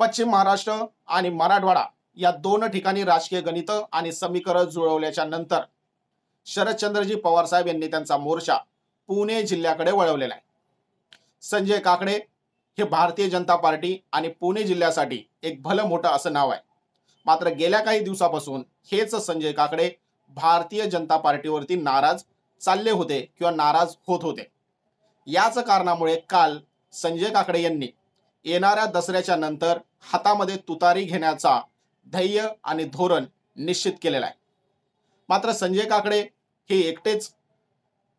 पश्चिम महाराष्ट्र आणि मराठवाडा या दोन ठिकाणी राजकीय गणित आणि समीकरण जुळवल्याच्या नंतर शरदचंद्रजी पवार साहेब यांनी त्यांचा मोर्चा पुणे जिल्ह्याकडे वळवलेला आहे संजय काकडे हे भारतीय जनता पार्टी आणि पुणे जिल्ह्यासाठी एक भलं मोठं असं नाव आहे मात्र गेल्या काही दिवसापासून हेच संजय काकडे भारतीय जनता पार्टीवरती नाराज चालले होते किंवा नाराज होत होते याच कारणामुळे काल संजय काकडे यांनी येणाऱ्या दसऱ्याच्या नंतर हातामध्ये तुतारी घेण्याचा ध्येय आणि धोरण निश्चित केलेला आहे मात्र संजय काकडे हे एकटेच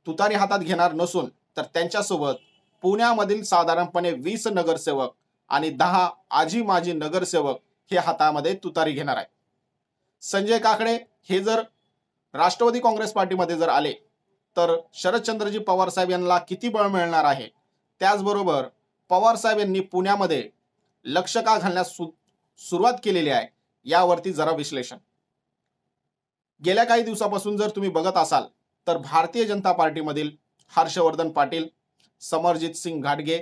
तुतारी हातात घेणार नसून तर त्यांच्यासोबत पुण्यामधील साधारणपणे वीस नगरसेवक आणि दहा आजी माजी नगरसेवक हे हातामध्ये तुतारी घेणार आहे संजय काकडे हे जर राष्ट्रवादी काँग्रेस पार्टीमध्ये जर आले तर शरदचंद्रजी पवार साहेब यांना किती बळ मिळणार आहे त्याचबरोबर पवार साहेब यांनी पुण्यामध्ये लक्ष का घालण्यास सुरुवात केलेली आहे यावरती जरा विश्लेषण गेल्या काही दिवसापासून जर तुम्ही बघत असाल तर भारतीय जनता पार्टीमधील हर्षवर्धन पाटील समरजित सिंग घाटगे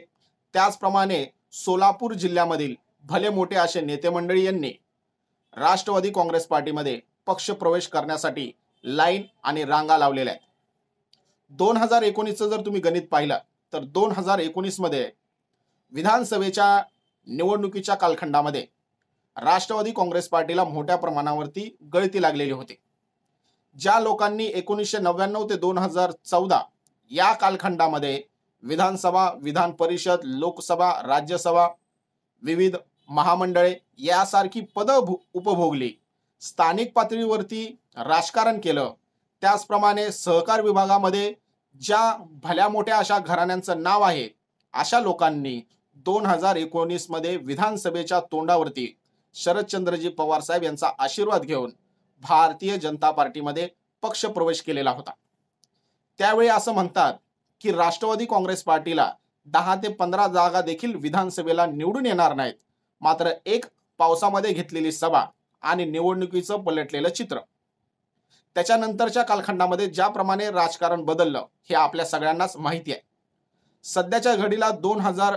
त्याचप्रमाणे सोलापूर जिल्ह्यामधील भले मोठे असे नेते मंडळी यांनी राष्ट्रवादी काँग्रेस पार्टीमध्ये पक्ष प्रवेश करण्यासाठी लाईन आणि रांगा लावलेल्या आहेत दोन हजार एकोणीसचं जर तुम्ही गणित पाहिलं तर दोन हजार एकोणीसमध्ये विधानसभेच्या निवडणुकीच्या कालखंडामध्ये राष्ट्रवादी काँग्रेस पार्टीला मोठ्या प्रमाणावरती गळती लागलेली होती ज्या लोकांनी एकोणीसशे नव्याण्णव ते दोन हजार चौदा या कालखंडामध्ये विधानसभा विधान परिषद लोकसभा राज्यसभा विविध महामंडळे यासारखी पदं उपभोगली स्थानिक पातळीवरती राजकारण केलं त्याचप्रमाणे सहकार विभागामध्ये ज्या भल्या मोठ्या अशा घराण्यांचं नाव आहे अशा लोकांनी दोन हजार एकोणीस मध्ये विधानसभेच्या तोंडावरती शरदचंद्रजी पवार साहेब यांचा आशीर्वाद घेऊन भारतीय जनता पार्टीमध्ये पक्ष प्रवेश केलेला होता त्यावेळी असं म्हणतात की राष्ट्रवादी काँग्रेस पार्टीला दहा ते पंधरा जागा देखील विधानसभेला निवडून येणार नाहीत मात्र एक पावसामध्ये घेतलेली सभा आणि निवडणुकीचं पलटलेलं चित्र त्याच्यानंतरच्या कालखंडामध्ये ज्याप्रमाणे राजकारण बदललं हे आपल्या सगळ्यांनाच माहिती आहे सध्याच्या घडीला दोन हजार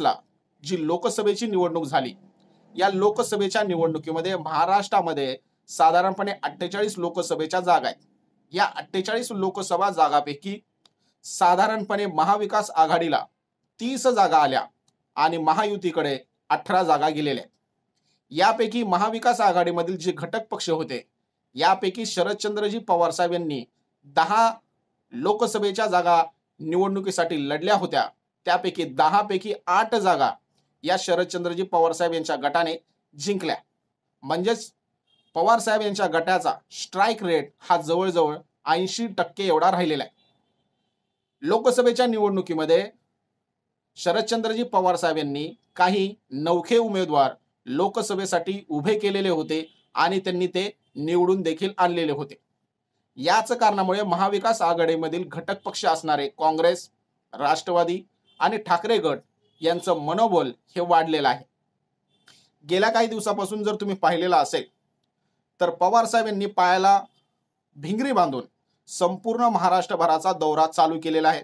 ला जी लोकसभेची निवडणूक झाली या लोकसभेच्या निवडणुकीमध्ये महाराष्ट्रामध्ये साधारणपणे अठ्ठेचाळीस लोकसभेच्या जागा आहेत या अठ्ठेचाळीस लोकसभा जागापैकी साधारणपणे महाविकास आघाडीला तीस जागा आल्या आणि महायुतीकडे अठरा जागा गेलेल्या यापैकी महाविकास आघाडीमधील जे घटक पक्ष होते यापैकी शरदचंद्रजी पवार साहेब यांनी दहा लोकसभेच्या जागा निवडणुकीसाठी लढल्या होत्या त्यापैकी दहा पैकी आठ जागा या शरदचंद्रजी साहेब यांच्या गटाने जिंकल्या म्हणजेच पवारसाहेब यांच्या गटाचा स्ट्राईक रेट हा जवळजवळ ऐंशी टक्के एवढा राहिलेला आहे लोकसभेच्या निवडणुकीमध्ये शरदचंद्रजी पवारसाहेब यांनी काही नवखे उमेदवार लोकसभेसाठी उभे केलेले होते आणि त्यांनी ते निवडून देखील आणलेले होते याच कारणामुळे महाविकास आघाडीमधील घटक पक्ष असणारे काँग्रेस राष्ट्रवादी आणि ठाकरे गट यांचं मनोबल हे वाढलेलं आहे गेल्या काही दिवसापासून जर तुम्ही पाहिलेला असेल तर पवार यांनी पायाला भिंगरी बांधून संपूर्ण महाराष्ट्रभराचा दौरा चालू केलेला आहे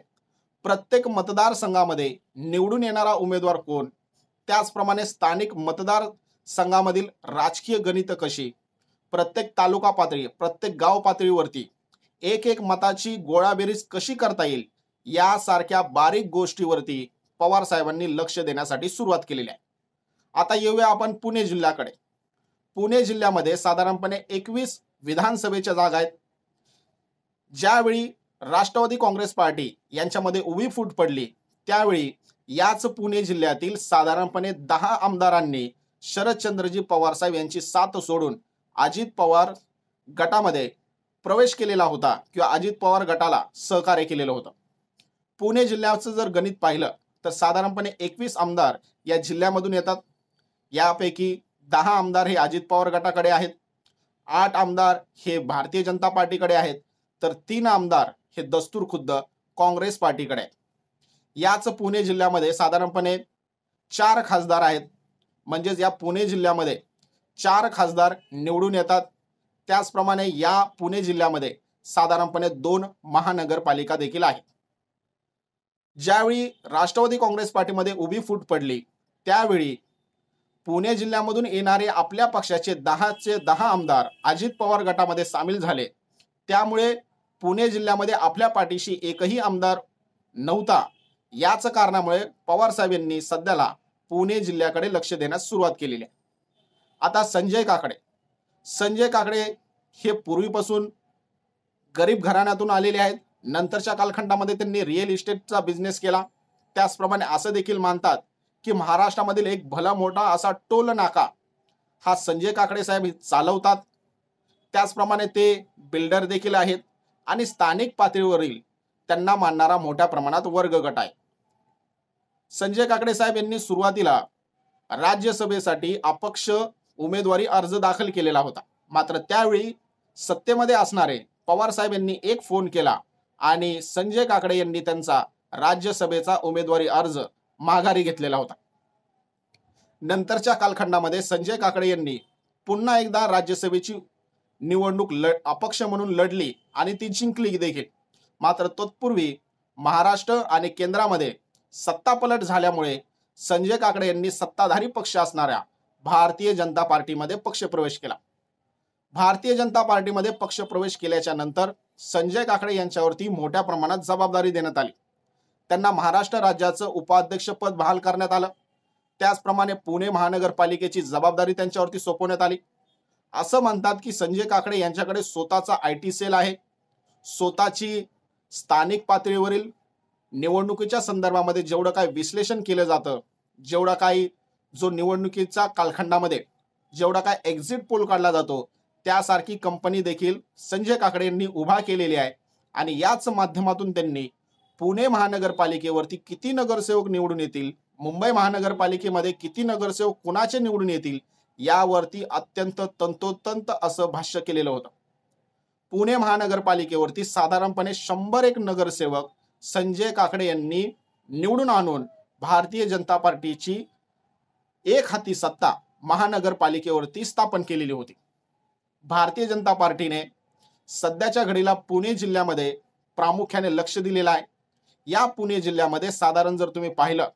प्रत्येक मतदारसंघामध्ये निवडून येणारा उमेदवार कोण त्याचप्रमाणे स्थानिक मतदार संघामधील राजकीय गणित कशी प्रत्येक तालुका पातळी प्रत्येक गाव पातळीवरती एक एक मताची गोळाबेरीज कशी करता येईल यासारख्या बारीक गोष्टीवरती पवार साहेबांनी लक्ष देण्यासाठी सुरुवात केलेली आहे आता येऊया आपण पुणे जिल्ह्याकडे पुणे जिल्ह्यामध्ये साधारणपणे एकवीस विधानसभेच्या जागा आहेत ज्यावेळी राष्ट्रवादी काँग्रेस पार्टी यांच्यामध्ये उभी फूट पडली त्यावेळी याच पुणे जिल्ह्यातील साधारणपणे दहा आमदारांनी शरदचंद्रजी साहेब यांची साथ सोडून अजित पवार गटामध्ये प्रवेश केलेला होता किंवा अजित पवार गटाला सहकार्य केलेलं होतं पुणे जिल्ह्याचं जर गणित पाहिलं तर साधारणपणे एकवीस आमदार या जिल्ह्यामधून येतात यापैकी दहा आमदार हे अजित पवार गटाकडे आहेत आठ आमदार हे भारतीय जनता पार्टीकडे आहेत तर तीन आमदार हे दस्तूर खुद्द काँग्रेस पार्टीकडे आहेत याच पुणे जिल्ह्यामध्ये साधारणपणे चार खासदार आहेत म्हणजेच या पुणे जिल्ह्यामध्ये चार खासदार निवडून येतात त्याचप्रमाणे या पुणे जिल्ह्यामध्ये साधारणपणे दोन महानगरपालिका देखील आहेत ज्यावेळी राष्ट्रवादी काँग्रेस पार्टीमध्ये उभी फूट पडली त्यावेळी पुणे जिल्ह्यामधून येणारे आपल्या पक्षाचे दहाचे दहा आमदार अजित पवार गटामध्ये सामील झाले त्यामुळे पुणे जिल्ह्यामध्ये आपल्या पाठीशी एकही आमदार नव्हता याच कारणामुळे पवारसाहेब यांनी सध्याला पुणे जिल्ह्याकडे लक्ष देण्यास सुरुवात केलेली आहे आता संजय काकडे संजय काकडे हे पूर्वीपासून गरीब घराण्यातून आलेले आहेत नंतरच्या कालखंडामध्ये त्यांनी रिअल इस्टेटचा बिझनेस केला त्याचप्रमाणे असं देखील मानतात की महाराष्ट्रामधील एक भला मोठा असा टोल नाका हा संजय काकडे साहेब चालवतात त्याचप्रमाणे ते बिल्डर देखील आहेत आणि स्थानिक पातळीवरील त्यांना मानणारा मोठ्या प्रमाणात वर्ग गट आहे संजय काकडे साहेब यांनी सुरुवातीला राज्यसभेसाठी अपक्ष उमेदवारी अर्ज दाखल केलेला होता मात्र त्यावेळी सत्तेमध्ये असणारे पवार साहेब यांनी एक फोन केला आणि संजय काकडे यांनी त्यांचा राज्यसभेचा उमेदवारी अर्ज माघारी घेतलेला होता नंतरच्या कालखंडामध्ये संजय काकडे यांनी पुन्हा एकदा राज्यसभेची निवडणूक लढ अपक्ष म्हणून लढली आणि ती जिंकली देखील मात्र तत्पूर्वी महाराष्ट्र आणि केंद्रामध्ये सत्तापलट झाल्यामुळे संजय काकडे यांनी सत्ताधारी पक्ष असणाऱ्या भारतीय जनता पार्टीमध्ये पक्षप्रवेश केला भारतीय जनता पार्टीमध्ये पक्षप्रवेश केल्याच्या नंतर संजय काकडे यांच्यावरती मोठ्या प्रमाणात जबाबदारी देण्यात आली त्यांना महाराष्ट्र राज्याचं उपाध्यक्षपद बहाल करण्यात आलं त्याचप्रमाणे पुणे महानगरपालिकेची जबाबदारी त्यांच्यावरती सोपवण्यात आली असं म्हणतात की संजय काकडे यांच्याकडे स्वतःचा आय टी सेल आहे स्वतःची स्थानिक पातळीवरील निवडणुकीच्या संदर्भामध्ये जेवढं काही विश्लेषण केलं जातं जेवढा काही जो निवडणुकीचा कालखंडामध्ये जेवढा काय एक्झिट पोल काढला जातो त्यासारखी कंपनी देखील संजय काकडे यांनी उभा केलेली आहे आणि याच माध्यमातून त्यांनी पुणे महानगरपालिकेवरती किती नगरसेवक निवडून येतील मुंबई महानगरपालिकेमध्ये किती नगरसेवक कुणाचे निवडून येतील यावरती अत्यंत तंतोतंत असं भाष्य केलेलं होतं पुणे महानगरपालिकेवरती साधारणपणे शंभर एक नगरसेवक संजय काकडे यांनी निवडून आणून भारतीय जनता पार्टीची एक हाती सत्ता महानगरपालिकेवरती स्थापन केलेली होती भारतीय जनता पार्टीने सध्याच्या घडीला पुणे जिल्ह्यामध्ये प्रामुख्याने लक्ष दिलेलं आहे या पुणे जिल्ह्यामध्ये साधारण जर तुम्ही पाहिलं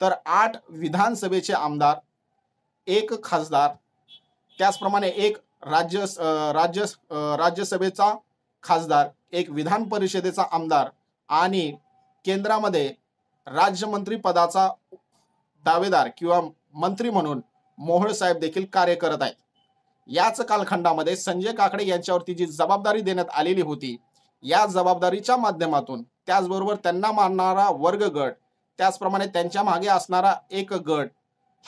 तर आठ विधानसभेचे आमदार एक खासदार त्याचप्रमाणे एक राज्य राज्य राज्यसभेचा खासदार एक विधान परिषदेचा आमदार आणि केंद्रामध्ये राज्यमंत्री पदाचा दावेदार किंवा मंत्री म्हणून मोहळ साहेब देखील कार्य करत आहेत याच कालखंडामध्ये संजय काकडे यांच्यावरती जी जबाबदारी देण्यात आलेली होती या जबाबदारीच्या माध्यमातून त्याचबरोबर त्यांना मानणारा वर्ग गट त्याचप्रमाणे त्यांच्या मागे असणारा एक गट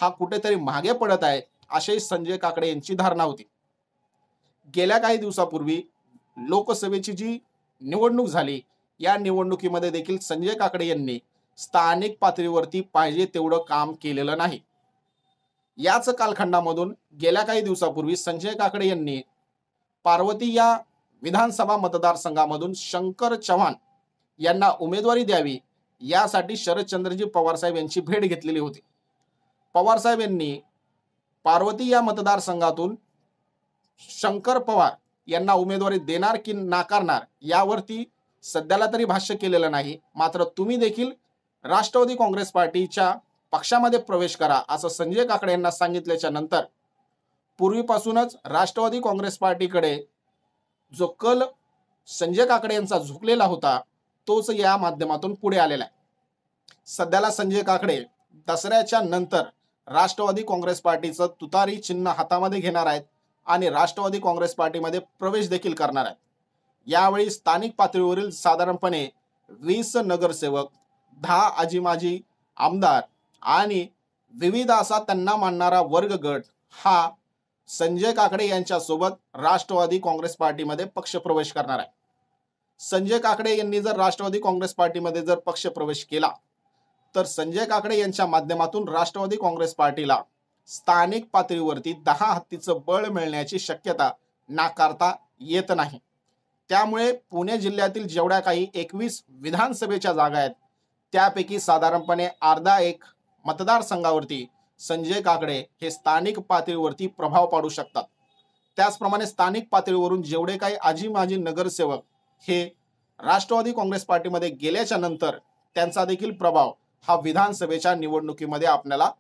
हा कुठेतरी मागे पडत आहे अशी संजय काकडे यांची धारणा होती गेल्या काही दिवसापूर्वी लोकसभेची जी निवडणूक झाली या निवडणुकीमध्ये देखील संजय काकडे यांनी स्थानिक पातळीवरती पाहिजे तेवढं काम केलेलं नाही याच कालखंडामधून गेल्या काही दिवसापूर्वी संजय काकडे यांनी पार्वती या विधानसभा मतदारसंघामधून शंकर चव्हाण यांना उमेदवारी द्यावी यासाठी शरदचंद्रजी पवारसाहेब यांची भेट घेतलेली होती पवारसाहेब यांनी पार्वती या मतदारसंघातून शंकर पवार यांना उमेदवारी देणार की नाकारणार यावरती सध्याला तरी भाष्य केलेलं नाही मात्र तुम्ही देखील राष्ट्रवादी काँग्रेस पार्टीच्या पक्षामध्ये प्रवेश करा असं संजय काकडे यांना सांगितल्याच्या नंतर पूर्वीपासूनच राष्ट्रवादी काँग्रेस पार्टीकडे जो कल संजय काकडे यांचा झुकलेला होता तोच या माध्यमातून पुढे आलेला आहे सध्याला संजय काकडे दसऱ्याच्या नंतर राष्ट्रवादी काँग्रेस पार्टीचं तुतारी चिन्ह हातामध्ये घेणार आहेत आणि राष्ट्रवादी काँग्रेस पार्टीमध्ये प्रवेश देखील करणार आहेत यावेळी स्थानिक पातळीवरील साधारणपणे वीस नगरसेवक दहा माजी आमदार आणि विविध असा त्यांना मानणारा वर्ग गट हा संजय काकडे यांच्यासोबत राष्ट्रवादी काँग्रेस पार्टीमध्ये पक्षप्रवेश करणार आहे संजय काकडे यांनी जर राष्ट्रवादी काँग्रेस पार्टीमध्ये जर पक्षप्रवेश केला तर संजय काकडे यांच्या माध्यमातून राष्ट्रवादी काँग्रेस पार्टीला स्थानिक पातळीवरती दहा हत्तीचं बळ मिळण्याची शक्यता नाकारता येत नाही त्यामुळे पुणे जिल्ह्यातील जेवढ्या काही एकवीस विधानसभेच्या जागा आहेत त्यापैकी साधारणपणे अर्धा एक मतदारसंघावरती संजय काकडे हे स्थानिक पातळीवरती प्रभाव पाडू शकतात त्याचप्रमाणे स्थानिक पातळीवरून जेवढे काही आजी माजी नगरसेवक हे राष्ट्रवादी काँग्रेस पार्टीमध्ये गेल्याच्या नंतर त्यांचा देखील प्रभाव हा विधानसभेच्या निवडणुकीमध्ये आपल्याला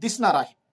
दिसणार आहे